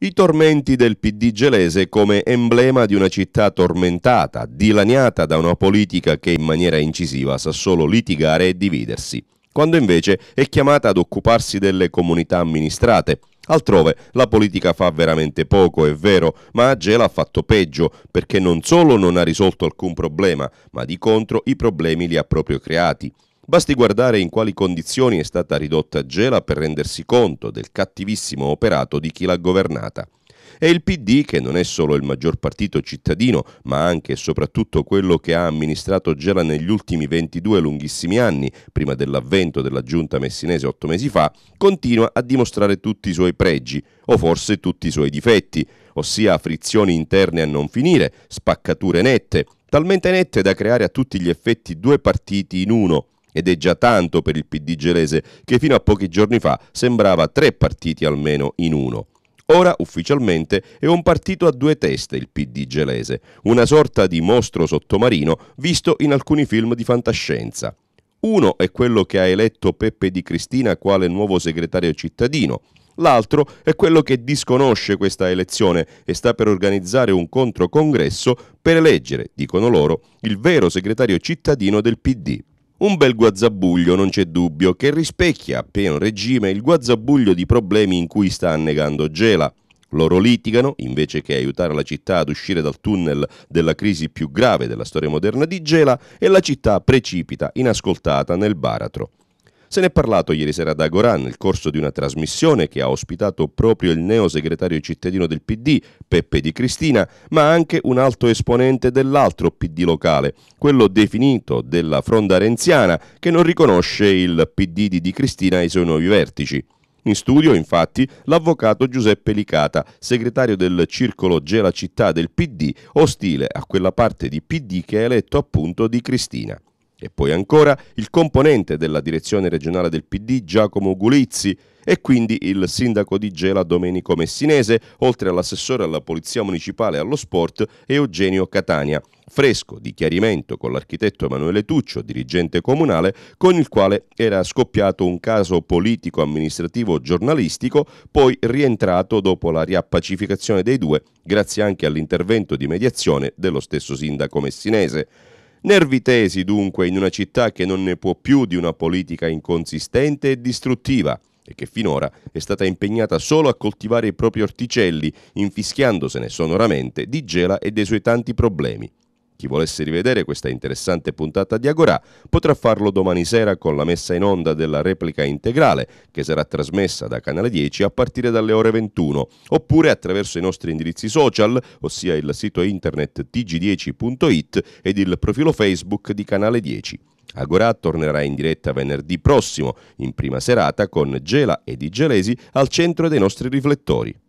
I tormenti del PD gelese come emblema di una città tormentata, dilaniata da una politica che in maniera incisiva sa solo litigare e dividersi, quando invece è chiamata ad occuparsi delle comunità amministrate. Altrove la politica fa veramente poco, è vero, ma a Gela ha fatto peggio, perché non solo non ha risolto alcun problema, ma di contro i problemi li ha proprio creati. Basti guardare in quali condizioni è stata ridotta Gela per rendersi conto del cattivissimo operato di chi l'ha governata. E il PD, che non è solo il maggior partito cittadino, ma anche e soprattutto quello che ha amministrato Gela negli ultimi 22 lunghissimi anni, prima dell'avvento della giunta messinese otto mesi fa, continua a dimostrare tutti i suoi pregi, o forse tutti i suoi difetti, ossia frizioni interne a non finire, spaccature nette, talmente nette da creare a tutti gli effetti due partiti in uno, ed è già tanto per il PD gelese che fino a pochi giorni fa sembrava tre partiti almeno in uno. Ora ufficialmente è un partito a due teste il PD gelese, una sorta di mostro sottomarino visto in alcuni film di fantascienza. Uno è quello che ha eletto Peppe di Cristina quale nuovo segretario cittadino, l'altro è quello che disconosce questa elezione e sta per organizzare un controcongresso per eleggere, dicono loro, il vero segretario cittadino del PD, un bel guazzabuglio, non c'è dubbio, che rispecchia appena un regime il guazzabuglio di problemi in cui sta annegando Gela. Loro litigano, invece che aiutare la città ad uscire dal tunnel della crisi più grave della storia moderna di Gela, e la città precipita, inascoltata, nel baratro. Se ne è parlato ieri sera ad Agorà nel corso di una trasmissione che ha ospitato proprio il neo segretario cittadino del PD, Peppe Di Cristina, ma anche un alto esponente dell'altro PD locale, quello definito della fronda renziana, che non riconosce il PD di Di Cristina ai suoi nuovi vertici. In studio, infatti, l'avvocato Giuseppe Licata, segretario del circolo Gela Città del PD, ostile a quella parte di PD che ha eletto appunto di Cristina. E poi ancora il componente della direzione regionale del PD Giacomo Gulizzi e quindi il sindaco di Gela Domenico Messinese, oltre all'assessore alla Polizia Municipale e allo Sport Eugenio Catania, fresco di chiarimento con l'architetto Emanuele Tuccio, dirigente comunale, con il quale era scoppiato un caso politico-amministrativo giornalistico, poi rientrato dopo la riappacificazione dei due, grazie anche all'intervento di mediazione dello stesso sindaco messinese. Nervi tesi dunque in una città che non ne può più di una politica inconsistente e distruttiva e che finora è stata impegnata solo a coltivare i propri orticelli, infischiandosene sonoramente di Gela e dei suoi tanti problemi. Chi volesse rivedere questa interessante puntata di Agorà potrà farlo domani sera con la messa in onda della replica integrale che sarà trasmessa da Canale 10 a partire dalle ore 21 oppure attraverso i nostri indirizzi social, ossia il sito internet tg10.it ed il profilo Facebook di Canale 10. Agorà tornerà in diretta venerdì prossimo, in prima serata, con Gela e Di Gelesi al centro dei nostri riflettori.